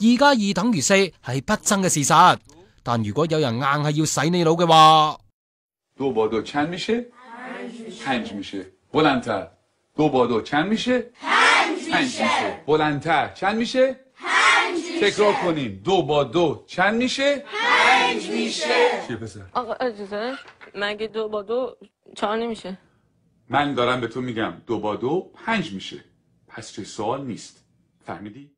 二加二等於四係不爭嘅事實，但如果有人硬係要洗你腦嘅話，دو با دو چند میشه؟ پنج میشه بلندتر دو با دو چند میشه؟ پنج میشه بلندتر چند میشه؟ تکرار کنیم دو با دو چند میشه؟ پنج میشه چیه پسر؟ آقا اجازه مگه دو با دو چهار میشه من دارم به تو میگم دو با دو پنج میشه پس چه سوال نیست فهمیدی؟